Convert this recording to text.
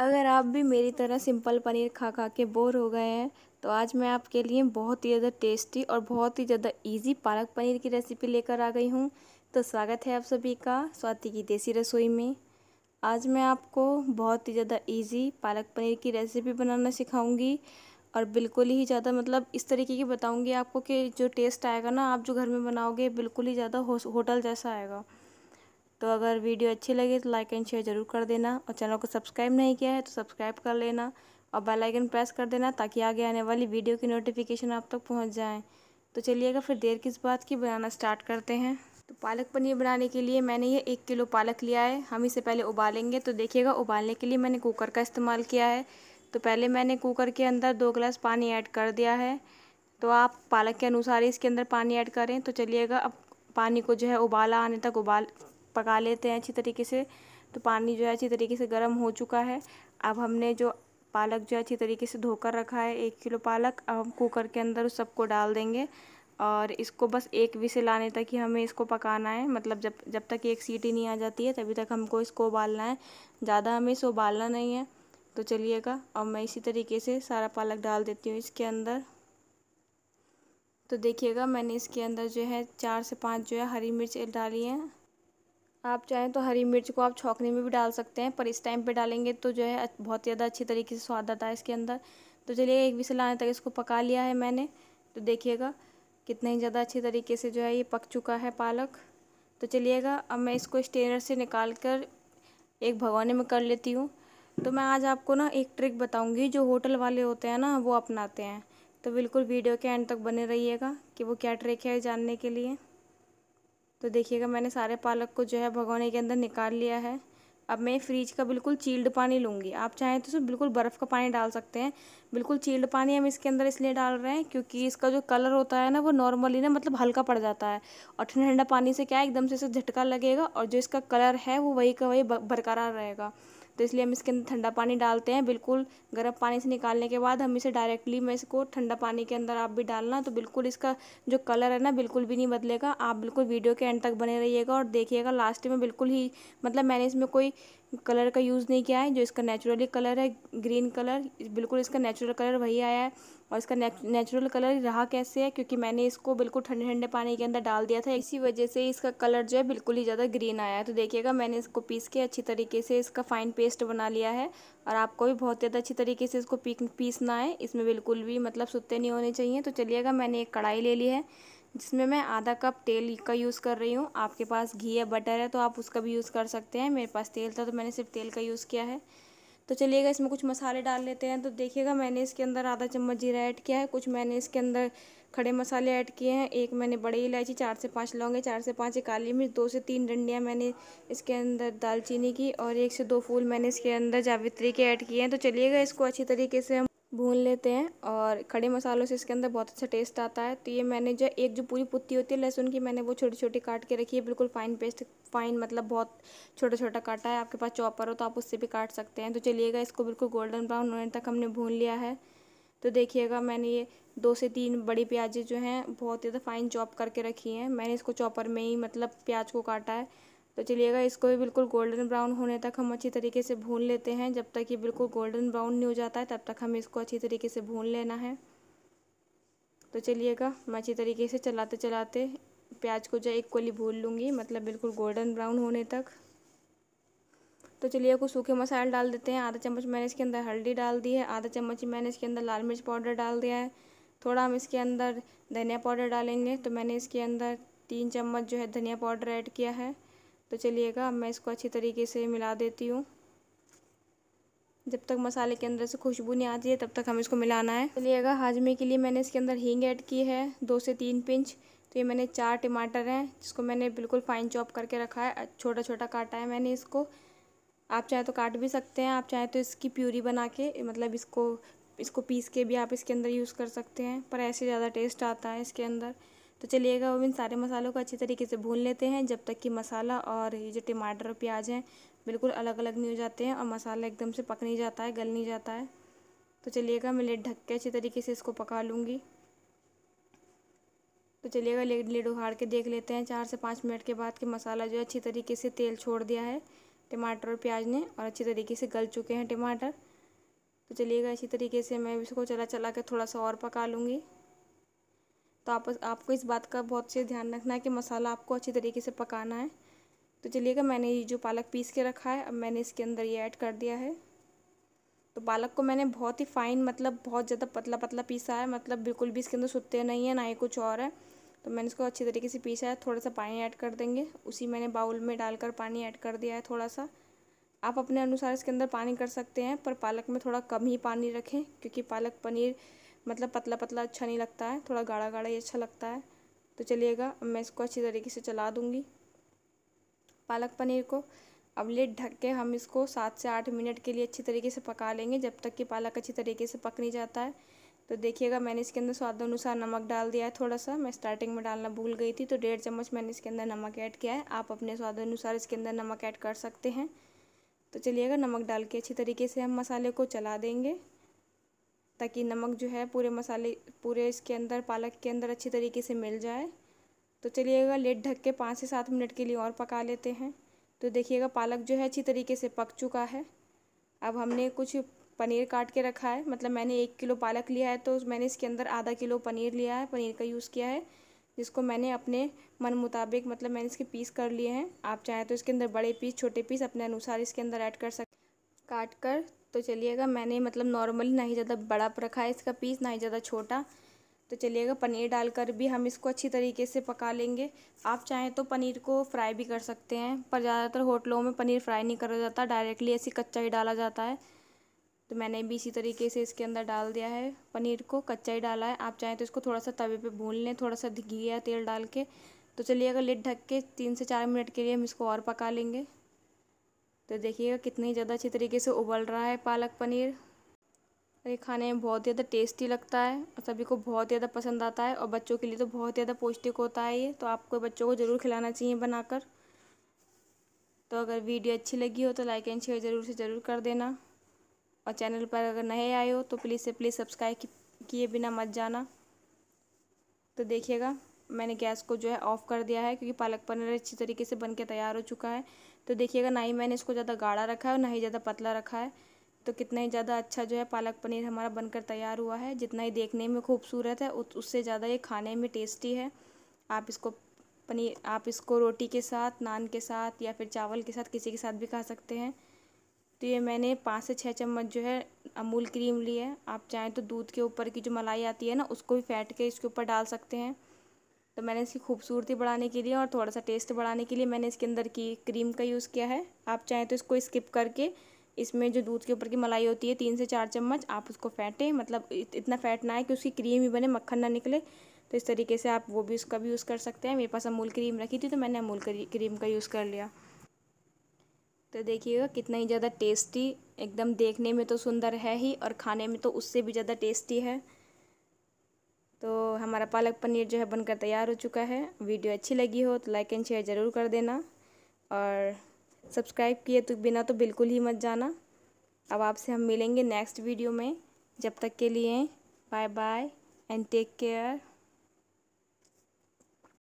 अगर आप भी मेरी तरह सिंपल पनीर खा खा के बोर हो गए हैं तो आज मैं आपके लिए बहुत ही ज़्यादा टेस्टी और बहुत ही ज़्यादा इजी पालक पनीर की रेसिपी लेकर आ गई हूँ तो स्वागत है आप सभी का स्वाति की देसी रसोई में आज मैं आपको बहुत ही ज़्यादा इजी पालक पनीर की रेसिपी बनाना सिखाऊंगी और बिल्कुल ही ज़्यादा मतलब इस तरीके की बताऊँगी आपको कि जो टेस्ट आएगा ना आप जो घर में बनाओगे बिल्कुल ही ज़्यादा होटल जैसा आएगा तो अगर वीडियो अच्छी लगे तो लाइक एंड शेयर ज़रूर कर देना और चैनल को सब्सक्राइब नहीं किया है तो सब्सक्राइब कर लेना और बेल आइकन प्रेस कर देना ताकि आगे आने वाली वीडियो की नोटिफिकेशन आप तक तो पहुंच जाए तो चलिएगा फिर देर किस बात की बनाना स्टार्ट करते हैं तो पालक पनीर बनाने के लिए मैंने ये एक किलो पालक लिया है हम इसे पहले उबालेंगे तो देखिएगा उबालने के लिए मैंने कुकर का इस्तेमाल किया है तो पहले मैंने कुकर के अंदर दो गिलास पानी ऐड कर दिया है तो आप पालक के अनुसार ही इसके अंदर पानी ऐड करें तो चलिएगा अब पानी को जो है उबाला आने तक उबाल पका लेते हैं अच्छी तरीके से तो पानी जो है अच्छी तरीके से गर्म हो चुका है अब हमने जो पालक जो है अच्छी तरीके से धोकर रखा है एक किलो पालक अब हम कुकर के अंदर उस सबको डाल देंगे और इसको बस एक से आने तक ही हमें इसको पकाना है मतलब जब जब तक एक सीटी नहीं आ जाती है तभी तक हमको इसको उबालना है ज़्यादा हमें इसे उबालना नहीं है तो चलिएगा और मैं इसी तरीके से सारा पालक डाल देती हूँ इसके अंदर तो देखिएगा मैंने इसके अंदर जो है चार से पांच जो है हरी मिर्च डाली है आप चाहें तो हरी मिर्च को आप छौंकने में भी डाल सकते हैं पर इस टाइम पे डालेंगे तो जो है बहुत ज़्यादा अच्छी तरीके से स्वाद आता है इसके अंदर तो चलिए एक विसल आने तक इसको पका लिया है मैंने तो देखिएगा कितना ही ज़्यादा अच्छी तरीके से जो है ये पक चुका है पालक तो चलिएगा अब मैं इसको स्टेनर से निकाल कर एक भगोने में कर लेती हूँ तो मैं आज आपको ना एक ट्रिक बताऊँगी जो होटल वाले होते हैं ना वो अपनाते हैं तो बिल्कुल वीडियो के एंड तक बने रहिएगा कि वो क्या ट्रिक है जानने के लिए तो देखिएगा मैंने सारे पालक को जो है भगोने के अंदर निकाल लिया है अब मैं फ्रिज का बिल्कुल चील्ड पानी लूँगी आप चाहें तो उसमें बिल्कुल बर्फ़ का पानी डाल सकते हैं बिल्कुल चील्ड पानी हम इसके अंदर इसलिए डाल रहे हैं क्योंकि इसका जो कलर होता है ना वो नॉर्मली ना मतलब हल्का पड़ जाता है और ठंडा ठंडा पानी से क्या है एकदम से इसे झटका लगेगा और जो इसका कलर है वो वही का वही बरकरार रहेगा तो इसलिए हम इसके अंदर ठंडा पानी डालते हैं बिल्कुल गर्म पानी से निकालने के बाद हम इसे डायरेक्टली मैं इसको ठंडा पानी के अंदर आप भी डालना तो बिल्कुल इसका जो कलर है ना बिल्कुल भी नहीं बदलेगा आप बिल्कुल वीडियो के एंड तक बने रहिएगा और देखिएगा लास्ट में बिल्कुल ही मतलब मैंने इसमें कोई कलर का यूज़ नहीं किया है जो इसका नेचुरली कलर है ग्रीन कलर बिल्कुल इसका नेचुरल कलर वही आया है और इसका नेचुरल कलर रहा कैसे है क्योंकि मैंने इसको बिल्कुल ठंडे ठंडे पानी के अंदर डाल दिया था इसी वजह से इसका कलर जो है बिल्कुल ही ज़्यादा ग्रीन आया है तो देखिएगा मैंने इसको पीस के अच्छी तरीके से इसका फाइन पेस्ट बना लिया है और आपको भी बहुत ज़्यादा अच्छी तरीके से इसको पीसना है इसमें बिल्कुल भी मतलब सुते नहीं होने चाहिए तो चलिएगा मैंने एक कढ़ाई ले ली है जिसमें मैं आधा कप तेल का यूज़ कर रही हूँ आपके पास घी या बटर है तो आप उसका भी यूज़ कर सकते हैं मेरे पास तेल था तो मैंने सिर्फ तेल का यूज़ किया है तो चलिएगा इसमें कुछ मसाले डाल लेते हैं तो देखिएगा मैंने इसके अंदर आधा चम्मच जीरा ऐड किया है कुछ मैंने इसके अंदर खड़े मसाले ऐड किए हैं एक मैंने बड़ी इलायची चार से पाँच लौंगे चार से पाँच काली मिर्च दो से तीन डंडियाँ मैंने इसके अंदर दालचीनी की और एक से दो फूल मैंने इसके अंदर जावित्री के ऐड किए हैं तो चलिएगा इसको अच्छी तरीके से हम भून लेते हैं और खड़े मसालों से इसके अंदर बहुत अच्छा टेस्ट आता है तो ये मैंने जो एक जो पूरी पुत्ती होती है लहसुन की मैंने वो छोटी छोटी काट के रखी है बिल्कुल फाइन पेस्ट फाइन मतलब बहुत छोटा छोटा काटा है आपके पास चॉपर हो तो आप उससे भी काट सकते हैं तो चलिएगा इसको बिल्कुल गोल्डन ब्राउन होने तक हमने भून लिया है तो देखिएगा मैंने ये दो से तीन बड़ी प्याजें जो हैं बहुत ज़्यादा फाइन चॉप करके रखी हैं मैंने इसको चॉपर में ही मतलब प्याज को काटा है तो चलिएगा इसको भी बिल्कुल गोल्डन ब्राउन होने तक हम अच्छी तरीके से भून लेते हैं जब तक ये बिल्कुल गोल्डन ब्राउन नहीं हो जाता है तब तक हमें इसको अच्छी तरीके से भून लेना है तो चलिएगा मैं अच्छी तरीके से चलाते चलाते प्याज को जो इक्वली भून लूँगी मतलब बिल्कुल गोल्डन ब्राउन होने तक तो चलिए कुछ सूखे मसाले डाल देते हैं आधा चम्मच मैंने इसके अंदर हल्दी डाल दी है आधा चम्मच मैंने इसके अंदर लाल मिर्च पाउडर डाल दिया है थोड़ा हम इसके अंदर धनिया पाउडर डालेंगे तो मैंने इसके अंदर तीन चम्मच जो है धनिया पाउडर ऐड किया है तो चलिएगा अब मैं इसको अच्छी तरीके से मिला देती हूँ जब तक मसाले के अंदर से खुशबू नहीं आती है तब तक हम इसको मिलाना है चलिएगा हाजमे के लिए मैंने इसके अंदर हींग ऐड की है दो से तीन पिंच तो ये मैंने चार टमाटर हैं जिसको मैंने बिल्कुल फ़ाइन चॉप करके रखा है छोटा छोटा काटा है मैंने इसको आप चाहे तो काट भी सकते हैं आप चाहे तो इसकी प्यूरी बना के मतलब इसको इसको पीस के भी आप इसके अंदर यूज़ कर सकते हैं पर ऐसे ज़्यादा टेस्ट आता है इसके अंदर तो चलिएगा अब इन सारे मसालों को अच्छी तरीके से भून लेते हैं जब तक कि मसाला और ये जो टमाटर और प्याज हैं बिल्कुल अलग अलग नहीं हो जाते हैं और मसाला एकदम से पक नहीं जाता है गल नहीं जाता है तो चलिएगा मैं लेट ढक के अच्छी तरीके से इसको पका लूँगी तो चलिएगा लेट लेट उखाड़ के देख लेते हैं चार से पाँच मिनट के बाद कि मसाला जो है अच्छी तरीके से तेल छोड़ दिया है टमाटर और प्याज ने और अच्छी तरीके से गल चुके हैं टमाटर तो चलिएगा इसी तरीके से मैं इसको चला चला के थोड़ा सा और पका लूँगी तो आप आपको इस बात का बहुत से ध्यान रखना है कि मसाला आपको अच्छी तरीके से पकाना है तो चलिएगा मैंने ये जो पालक पीस के रखा है अब मैंने इसके अंदर ये ऐड कर दिया है तो पालक को मैंने बहुत ही फाइन मतलब बहुत ज़्यादा पतला पतला पीसा है मतलब बिल्कुल भी इसके अंदर सुते नहीं है ना ही कुछ और है तो मैंने इसको अच्छी तरीके से पीसा है थोड़ा सा पानी ऐड कर देंगे उसी मैंने बाउल में डालकर पानी ऐड कर दिया है थोड़ा सा आप अपने अनुसार इसके अंदर पानी कर सकते हैं पर पालक में थोड़ा कम ही पानी रखें क्योंकि पालक पनीर मतलब पतला पतला अच्छा नहीं लगता है थोड़ा गाढ़ा गाढ़ा ही अच्छा लगता है तो चलिएगा मैं इसको अच्छी तरीके से चला दूँगी पालक पनीर को अब लेट ढक के हम इसको सात से आठ मिनट के लिए अच्छी तरीके से पका लेंगे जब तक कि पालक अच्छी तरीके से पक नहीं जाता है तो देखिएगा मैंने इसके अंदर स्वाद अनुसार नमक डाल दिया है थोड़ा सा मैं स्टार्टिंग में डालना भूल गई थी तो डेढ़ चम्मच मैंने इसके अंदर नमक ऐड किया है आप अपने स्वाद अनुसार इसके अंदर नमक ऐड कर सकते हैं तो चलिएगा नमक डाल के अच्छी तरीके से हम मसाले को चला देंगे ताकि नमक जो है पूरे मसाले पूरे इसके अंदर पालक के अंदर अच्छी तरीके से मिल जाए तो चलिएगा लेट ढक के पाँच से सात मिनट के लिए और पका लेते हैं तो देखिएगा पालक जो है अच्छी तरीके से पक चुका है अब हमने कुछ पनीर काट के रखा है मतलब मैंने एक किलो पालक लिया है तो मैंने इसके अंदर आधा किलो पनीर लिया है पनीर का यूज़ किया है जिसको मैंने अपने मन मुताबिक मतलब मैंने इसके पीस कर लिए हैं आप चाहें तो इसके अंदर बड़े पीस छोटे पीस अपने अनुसार इसके अंदर ऐड कर सक काट कर तो चलिएगा मैंने मतलब नॉर्मली ना ही ज़्यादा बड़ा रखा है इसका पीस ना ही ज़्यादा छोटा तो चलिएगा पनीर डालकर भी हम इसको अच्छी तरीके से पका लेंगे आप चाहें तो पनीर को फ्राई भी कर सकते हैं पर ज़्यादातर होटलों में पनीर फ्राई नहीं करा जाता डायरेक्टली ऐसे कच्चा ही डाला जाता है तो मैंने भी इसी तरीके से इसके अंदर डाल दिया है पनीर को कच्चा ही डाला है आप चाहें तो इसको थोड़ा सा तवे पे भून लें थोड़ा सा घी या तेल डाल के तो चलिए अगर लिड ढक के तीन से चार मिनट के लिए हम इसको और पका लेंगे तो देखिएगा कितनी ज़्यादा अच्छी तरीके से उबल रहा है पालक पनीर ये खाने में बहुत ज़्यादा टेस्टी लगता है और सभी को बहुत ज़्यादा पसंद आता है और बच्चों के लिए तो बहुत ज़्यादा पौष्टिक होता है ये तो आपको बच्चों को ज़रूर खिलाना चाहिए बनाकर तो अगर वीडियो अच्छी लगी हो तो लाइक एंड शेयर ज़रूर से ज़रूर कर देना और चैनल पर अगर नए आए हो तो प्लीज़ से प्लीज़ सब्सक्राइब किए बिना मत जाना तो देखिएगा मैंने गैस को जो है ऑफ़ कर दिया है क्योंकि पालक पनीर अच्छी तरीके से बन के तैयार हो चुका है तो देखिएगा ना ही मैंने इसको ज़्यादा गाढ़ा रखा है और ना ही ज़्यादा पतला रखा है तो कितना ही ज़्यादा अच्छा जो है पालक पनीर हमारा बनकर तैयार हुआ है जितना ही देखने में खूबसूरत है उससे ज़्यादा ये खाने में टेस्टी है आप इसको पनीर आप इसको रोटी के साथ नान के साथ या फिर चावल के साथ किसी के साथ भी खा सकते हैं तो ये मैंने पाँच से छः चम्मच जो है अमूल क्रीम ली है आप चाहें तो दूध के ऊपर की जो मलाई आती है ना उसको भी फैट के इसके ऊपर डाल सकते हैं तो मैंने इसकी खूबसूरती बढ़ाने के लिए और थोड़ा सा टेस्ट बढ़ाने के लिए मैंने इसके अंदर की क्रीम का यूज़ किया है आप चाहें तो इसको स्किप करके इसमें जो दूध के ऊपर की मलाई होती है तीन से चार चम्मच आप उसको फेंटें मतलब इतना फैट ना है कि उसकी क्रीम ही बने मक्खन ना निकले तो इस तरीके से आप वो भी उसका भी यूज़ कर सकते हैं मेरे पास अमूल क्रीम रखी थी तो मैंने अमूल क्रीम का यूज़ कर लिया तो देखिएगा कितना ही ज़्यादा टेस्टी एकदम देखने में तो सुंदर है ही और खाने में तो उससे भी ज़्यादा टेस्टी है तो हमारा पालक पनीर जो है बनकर तैयार हो चुका है वीडियो अच्छी लगी हो तो लाइक एंड शेयर ज़रूर कर देना और सब्सक्राइब किए तो बिना तो बिल्कुल ही मत जाना अब आपसे हम मिलेंगे नेक्स्ट वीडियो में जब तक के लिए bye bye and take care